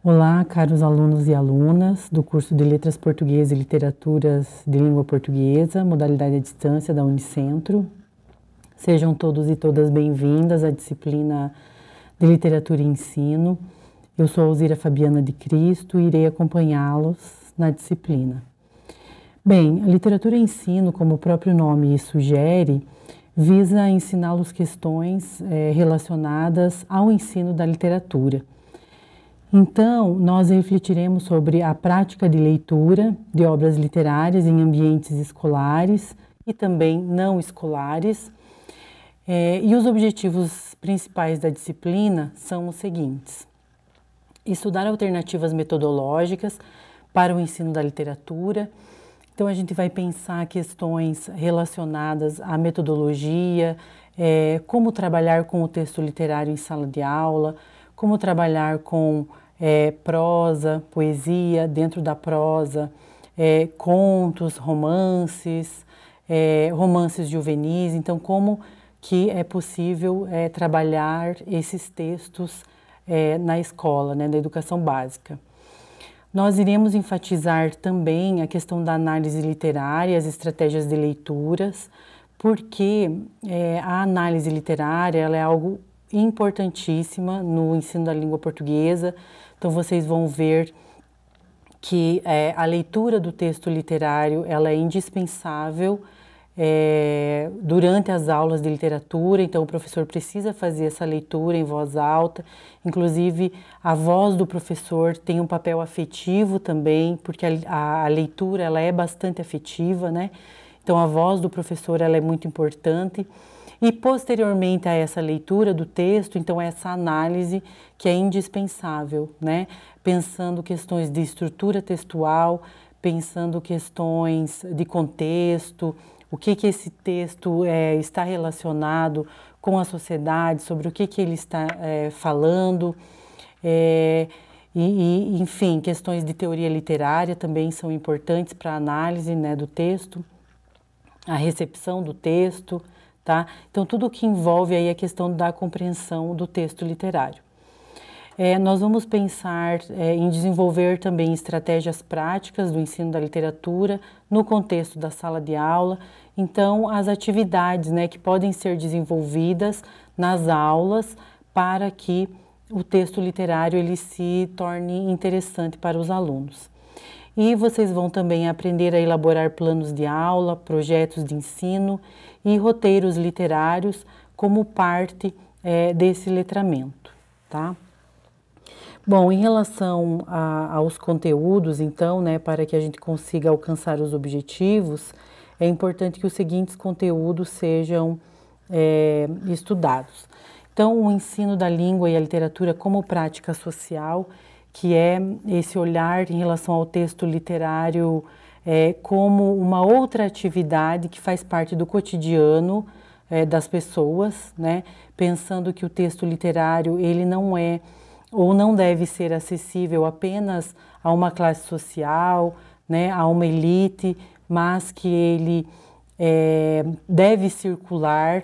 Olá, caros alunos e alunas do curso de Letras Portuguesas e Literaturas de Língua Portuguesa, modalidade à distância da Unicentro. Sejam todos e todas bem-vindas à disciplina de Literatura e Ensino. Eu sou Alzira Fabiana de Cristo e irei acompanhá-los na disciplina. Bem, a literatura e ensino, como o próprio nome sugere, visa ensiná-los questões é, relacionadas ao ensino da literatura então, nós refletiremos sobre a prática de leitura de obras literárias em ambientes escolares e também não escolares. É, e os objetivos principais da disciplina são os seguintes: estudar alternativas metodológicas para o ensino da literatura. Então, a gente vai pensar questões relacionadas à metodologia, é, como trabalhar com o texto literário em sala de aula como trabalhar com é, prosa, poesia dentro da prosa, é, contos, romances, é, romances juvenis. Então, como que é possível é, trabalhar esses textos é, na escola, né, na educação básica. Nós iremos enfatizar também a questão da análise literária, as estratégias de leituras, porque é, a análise literária é algo importantíssima no ensino da língua portuguesa. Então vocês vão ver que é, a leitura do texto literário ela é indispensável é, durante as aulas de literatura, então o professor precisa fazer essa leitura em voz alta. Inclusive, a voz do professor tem um papel afetivo também, porque a, a, a leitura ela é bastante afetiva, né? Então a voz do professor ela é muito importante. E posteriormente a essa leitura do texto, então essa análise que é indispensável, né? Pensando questões de estrutura textual, pensando questões de contexto, o que que esse texto é, está relacionado com a sociedade, sobre o que que ele está é, falando. É, e, e, enfim, questões de teoria literária também são importantes para a análise né, do texto, a recepção do texto. Tá? Então, tudo o que envolve aí a questão da compreensão do texto literário. É, nós vamos pensar é, em desenvolver também estratégias práticas do ensino da literatura no contexto da sala de aula. Então, as atividades né, que podem ser desenvolvidas nas aulas para que o texto literário ele se torne interessante para os alunos. E vocês vão também aprender a elaborar planos de aula, projetos de ensino e roteiros literários como parte é, desse letramento, tá? Bom, em relação a, aos conteúdos, então, né, para que a gente consiga alcançar os objetivos, é importante que os seguintes conteúdos sejam é, estudados. Então, o ensino da língua e a literatura como prática social que é esse olhar em relação ao texto literário é, como uma outra atividade que faz parte do cotidiano é, das pessoas, né? pensando que o texto literário ele não é ou não deve ser acessível apenas a uma classe social, né, a uma elite, mas que ele é, deve circular,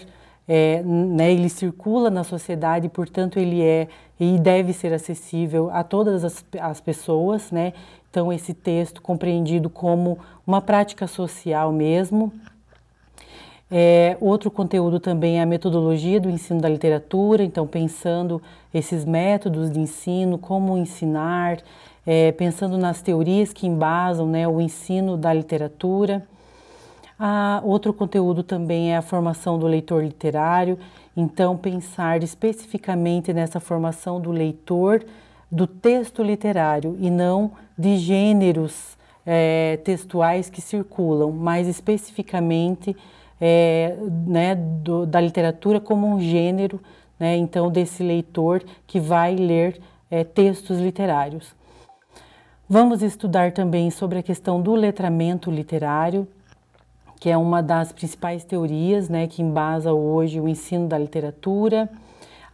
é, né, ele circula na sociedade, portanto ele é e deve ser acessível a todas as, as pessoas, né? Então, esse texto compreendido como uma prática social mesmo. É, outro conteúdo também é a metodologia do ensino da literatura, então, pensando esses métodos de ensino, como ensinar, é, pensando nas teorias que embasam né, o ensino da literatura. Ah, outro conteúdo também é a formação do leitor literário, então, pensar especificamente nessa formação do leitor do texto literário e não de gêneros é, textuais que circulam, mas especificamente é, né, do, da literatura como um gênero, né, então, desse leitor que vai ler é, textos literários. Vamos estudar também sobre a questão do letramento literário, que é uma das principais teorias né, que embasa hoje o ensino da literatura.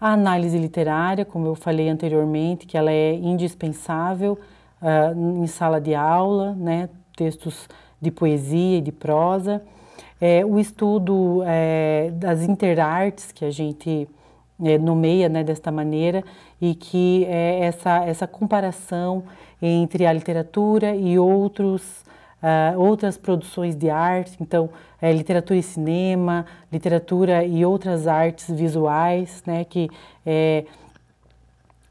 A análise literária, como eu falei anteriormente, que ela é indispensável uh, em sala de aula, né, textos de poesia e de prosa. É, o estudo é, das interartes, que a gente é, nomeia né, desta maneira, e que é essa, essa comparação entre a literatura e outros uh, outras produções de arte, então é, literatura e cinema, literatura e outras artes visuais, né, que é,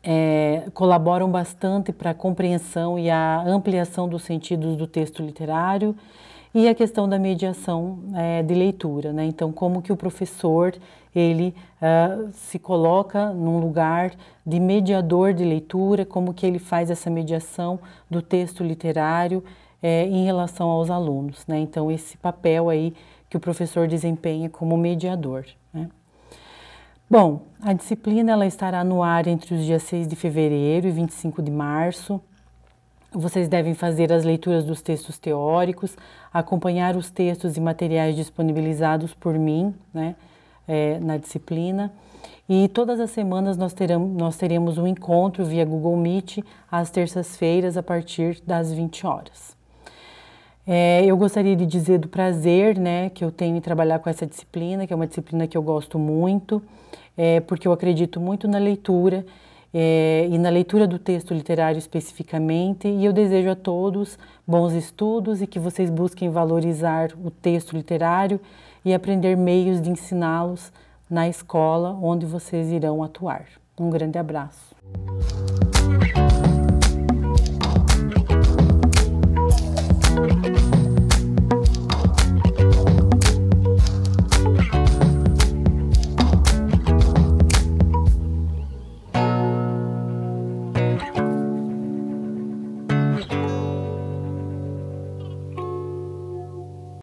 é, colaboram bastante para a compreensão e a ampliação dos sentidos do texto literário e a questão da mediação é, de leitura, né? Então, como que o professor ele uh, se coloca num lugar de mediador de leitura, como que ele faz essa mediação do texto literário é, em relação aos alunos. Né? Então, esse papel aí que o professor desempenha como mediador. Né? Bom, a disciplina ela estará no ar entre os dias 6 de fevereiro e 25 de março. Vocês devem fazer as leituras dos textos teóricos, acompanhar os textos e materiais disponibilizados por mim né, é, na disciplina. E todas as semanas nós, nós teremos um encontro via Google Meet às terças-feiras a partir das 20 horas. É, eu gostaria de dizer do prazer né, que eu tenho em trabalhar com essa disciplina, que é uma disciplina que eu gosto muito, é, porque eu acredito muito na leitura é, e na leitura do texto literário especificamente, e eu desejo a todos bons estudos e que vocês busquem valorizar o texto literário e aprender meios de ensiná-los na escola onde vocês irão atuar. Um grande abraço.